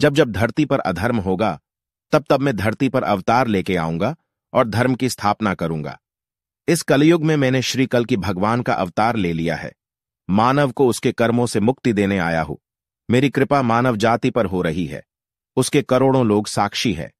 जब जब धरती पर अधर्म होगा तब तब मैं धरती पर अवतार लेके आऊंगा और धर्म की स्थापना करूंगा इस कलयुग में मैंने श्री कल की भगवान का अवतार ले लिया है मानव को उसके कर्मों से मुक्ति देने आया हूं मेरी कृपा मानव जाति पर हो रही है उसके करोड़ों लोग साक्षी है